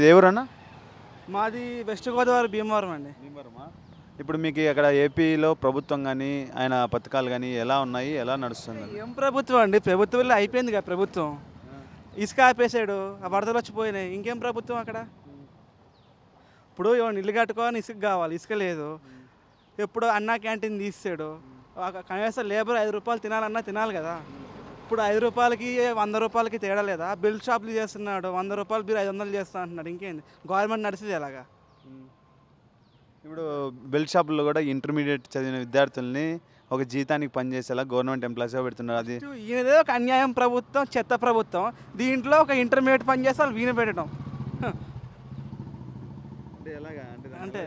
మీది ఎవరన్నా మాది వెస్ట్ గోదావరి భీమవరం అండి భీమవరమా ఇప్పుడు మీకు అక్కడ ఏపీలో ప్రభుత్వం కానీ ఆయన పథకాలు కానీ ఎలా ఉన్నాయి ఎలా నడుస్తుంది ఏం ప్రభుత్వం అండి ప్రభుత్వం అయిపోయింది కదా ప్రభుత్వం ఇసుక ఆపేసాడు ఆ వరదలు వచ్చిపోయినాయి ఇంకేం ప్రభుత్వం అక్కడ ఇప్పుడు ఇల్లు కట్టుకోవాలని ఇసుక కావాలి ఇసుక లేదు ఎప్పుడు అన్నా క్యాంటీన్ తీసాడు కనీసం లేబర్ ఐదు రూపాయలు తినాలన్నా తినాలి కదా ఇప్పుడు ఐదు రూపాయలకి వంద రూపాయలకి తేడా లేదా బిల్ షాప్లు చేస్తున్నాడు వంద రూపాయలు బిల్ ఐదు వందలు చేస్తా అంటున్నాడు ఇంకేంది గవర్నమెంట్ నడిచేది ఎలాగా ఇప్పుడు బిల్ షాపుల్లో కూడా ఇంటర్మీడియట్ చదివిన విద్యార్థుల్ని ఒక జీతానికి పనిచేసేలా గవర్నమెంట్ ఎంప్లాయీస్గా పెడుతున్నారు అది ఈయనదే ఒక అన్యాయం ప్రభుత్వం చెత్త ప్రభుత్వం దీంట్లో ఒక ఇంటర్మీడియట్ పనిచేస్తే వాళ్ళు వీణ పెట్టడం అంటే ఎలాగా అంటే అంటే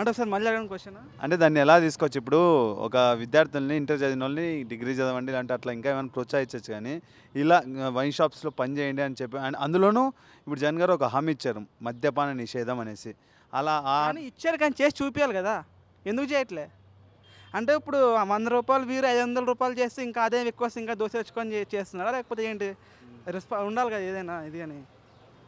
అంటే ఒకసారి మళ్ళీ క్వశ్చన్ అంటే దాన్ని ఎలా తీసుకోవచ్చు ఇప్పుడు ఒక విద్యార్థుల్ని ఇంటర్ చదివిన వాళ్ళని డిగ్రీ చదవండి ఇలాంటి అట్లా ఇంకా ఏమైనా ప్రోత్సహించవచ్చు కానీ ఇలా వైన్ షాప్స్లో పని చేయండి అని చెప్పి అండ్ అందులోనూ ఇప్పుడు జగన్ గారు ఒక హామీ ఇచ్చారు మద్యపాన నిషేధం అనేసి అలా ఇచ్చారు కానీ చేసి చూపించాలి కదా ఎందుకు చేయట్లే అంటే ఇప్పుడు వంద రూపాయలు వీరు ఐదు వందల రూపాయలు చేస్తే ఇంకా అదే ఎక్కువ ఇంకా దోశ తెచ్చుకొని చేస్తున్నారా లేకపోతే ఏంటి రెస్పా ఉండాలి కదా ఏదైనా ఇది అని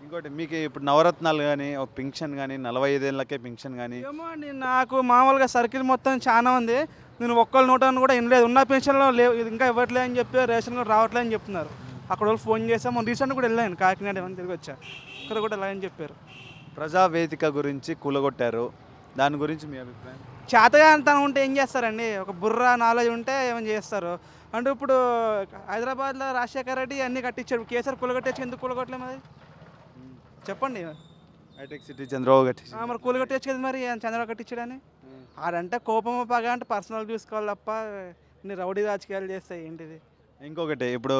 ఇంకోటి మీకు ఇప్పుడు నవరత్నాలు కానీ ఒక పింఛన్ కానీ నలభై ఐదేళ్ళకే పింఛన్ కానీ ఏమో అండి నాకు మామూలుగా సర్కిల్ మొత్తం చాలా ఉంది నేను ఒక్కళ్ళు నూట కూడా లేదు ఉన్న పెన్షన్లో లేవు ఇంకా ఇవ్వట్లే అని చెప్పి రేషన్లో రావట్లే అని చెప్తున్నారు అక్కడ వాళ్ళు ఫోన్ చేసాము రీసెంట్ కూడా వెళ్ళాను కాకినాడ ఏమైనా తిరిగి వచ్చా ఇక్కడ కూడా అని చెప్పారు ప్రజావేదిక గురించి కూలగొట్టారు దాని గురించి మీ అభిప్రాయం చేతగా తన ఉంటే ఏం చేస్తారండి ఒక బుర్ర నాలెడ్జ్ ఉంటే ఏమైనా చేస్తారు అంటే ఇప్పుడు హైదరాబాద్లో రాజశేఖర రెడ్డి అన్నీ కట్టించారు కేసీఆర్ కూలగొట్టేసి ఎందుకు కూలగొట్టలేము అది చెప్పండి హైటెక్ సిటీ చంద్రబాబు మరి కూలి కట్టేయచ్చు కదా మరి చంద్రబాబు కట్టించాడని ఆడంటే కోపం పగ అంటే పర్సనల్ చూసుకోవాలి తప్ప నీ రౌడీ రాజకీయాలు చేస్తాయి ఏంటిది ఇంకొకటి ఇప్పుడు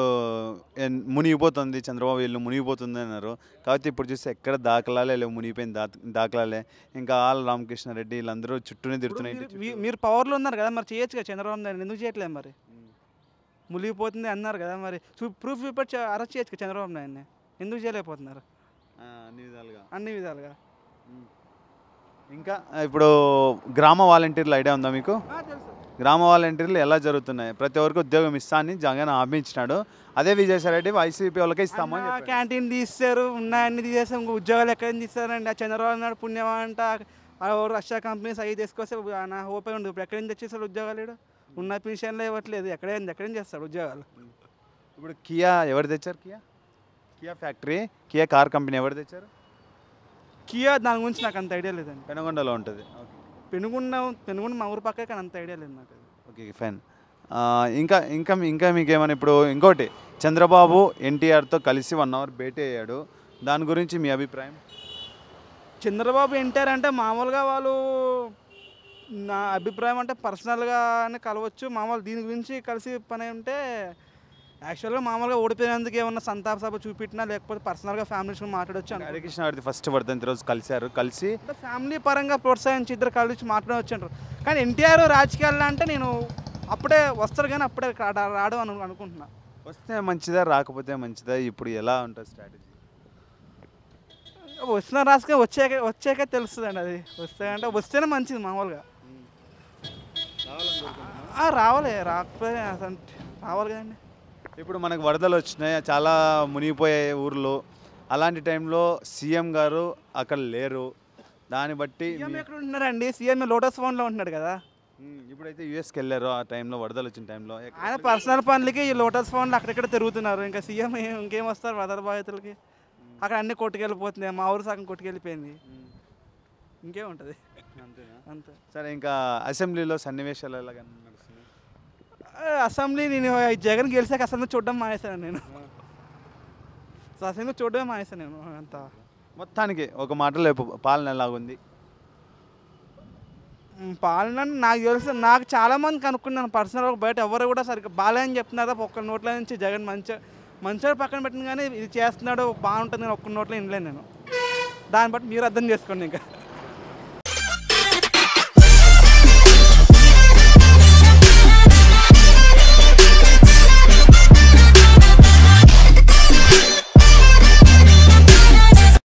మునిగిపోతుంది చంద్రబాబు ఇల్లు మునిగిపోతుంది అన్నారు కాబట్టి ఇప్పుడు చూస్తే ఎక్కడ దాఖలాలే లేవు మునిగిపోయిన దా దాఖలాలే ఇంకా ఆల్ రామకృష్ణారెడ్డి వీళ్ళందరూ చుట్టూనే తిరుగుతున్నాయి మీరు- పవర్లో ఉన్నారు కదా మరి చేయొచ్చు కదా చంద్రబాబు నాయుడు ఎందుకు చేయట్లేదు మరి మునిగిపోతుంది అన్నారు కదా మరి ప్రూఫ్ ఇప్పటి అరెస్ట్ చేయొచ్చు చంద్రబాబు నాయుడిని ఎందుకు చేయలేకపోతున్నారు అన్ని విధాలుగా అన్ని విధాలుగా ఇంకా ఇప్పుడు గ్రామ వాలంటీర్లు ఐడియా ఉందా మీకు గ్రామ వాలంటీర్లు ఎలా జరుగుతున్నాయి ప్రతి ఒక్కరికి ఉద్యోగం ఇస్తా అని జగన్ ఆపించినాడు అదే విజయసాయిరెడ్డి వైసీపీ వాళ్ళకే ఇస్తాము క్యాంటీన్ తీస్తారు ఉన్నాయన్ని తీసేస్తాం ఇంకా ఉద్యోగాలు ఎక్కడ తీస్తారండి ఆ చంద్రబాబు నాయుడు పుణ్యమంట రష్యా కంపెనీస్ అవి తీసుకొస్తే నా ఓపెన్ ఉంది ఇప్పుడు ఎక్కడ నుంచి వచ్చేసాడు ఉద్యోగాలు ఉన్న పెన్షన్లు ఇవ్వట్లేదు ఎక్కడైంది ఎక్కడేం చేస్తాడు ఉద్యోగాలు ఇప్పుడు కియా ఎవరు తెచ్చారు Kia Kia factory Kia car company ఎవరు తెచ్చారు కియా దాని గురించి నాకు అంత ఐడియా లేదండి పెనుగొండలో ఉంటుంది ఓకే పెనుగొండ పెనుగొండ మా ఊరు పక్కే కానీ అంత ఐడియా లేదు నాకు ఓకే ఫైన్ ఇంకా ఇంకా ఇంకా మీకేమైనా ఇప్పుడు ఇంకోటి చంద్రబాబు ఎన్టీఆర్తో కలిసి వన్ అవర్ భేటీ అయ్యాడు దాని గురించి మీ అభిప్రాయం చంద్రబాబు ఎన్టీఆర్ అంటే మామూలుగా వాళ్ళు నా అభిప్రాయం అంటే పర్సనల్గానే కలవచ్చు మామూలు దీని గురించి కలిసి పని అంటే యాక్చువల్గా మామూలుగా ఓడిపోయినందుకు ఏమన్నా సంతాప సభ చూపెట్టినా లేకపోతే పర్సనల్గా ఫ్యామిలీస్ మాట్లాడొచ్చు హరికృష్ణ గారి ఫస్ట్ వర్ధంతి రోజు కలిశారు కలిసి ఫ్యామిలీ పరంగా ప్రోత్సహించి ఇద్దరు కలిసి మాట్లాడవచ్చు కానీ ఎన్టీఆర్ రాజకీయాల్లో అంటే నేను అప్పుడే వస్తారు కానీ అప్పుడే రాడు అని అనుకుంటున్నా వస్తే మంచిదా రాకపోతే మంచిదా ఇప్పుడు ఎలా ఉంటుంది స్ట్రాటజీ వచ్చిన రాసుకొని వచ్చాక వచ్చాక అండి అది వస్తే అంటే వస్తేనే మంచిది మామూలుగా రావాలి రాకపోతే రావాలి కదండి ఇప్పుడు మనకు వరదలు వచ్చినాయి చాలా మునిగిపోయాయి ఊర్లో అలాంటి టైంలో సీఎం గారు అక్కడ లేరు దాన్ని బట్టి ఎక్కడ ఉన్నారండి సీఎం లోటస్ లో ఉంటున్నాడు కదా ఇప్పుడైతే యూఎస్కి వెళ్ళారు ఆ టైంలో వరదలు వచ్చిన టైంలో ఆయన పర్సనల్ పనులకి ఈ లోటస్ ఫోన్లు అక్కడెక్కడ తిరుగుతున్నారు ఇంకా సీఎం ఇంకేం వస్తారు వరద బాధితులకి అక్కడ అన్ని కొట్టుకెళ్ళిపోతున్నాయి మా ఊరు సగం కొట్టుకెళ్ళిపోయింది ఇంకేముంటుంది అంతే సరే ఇంకా అసెంబ్లీలో సన్నివేశాలు ఎలాగ అసెంబ్లీ నేను జగన్ గెలిచాక అసెంబ్లీ చూడడం మానేశాను నేను అసెంబ్లీ చూడడమే మానేశాను నేను అంత మొత్తానికి ఒక మాటలో పాలన ఎలాగుంది పాలన నాకు తెలుసు నాకు చాలామంది కనుక్కున్నాను పర్సనల్ బయట ఎవరు కూడా సరిగ్గా అని చెప్తున్నారు ఒక్క నోట్ల నుంచి జగన్ మంచి మంచిగా పక్కన పెట్టిన కానీ ఇది చేస్తున్నాడు బాగుంటుంది కానీ ఒక్క నోట్లో వినలేను నేను దాన్ని బట్టి మీరు అర్థం చేసుకోండి ఇంకా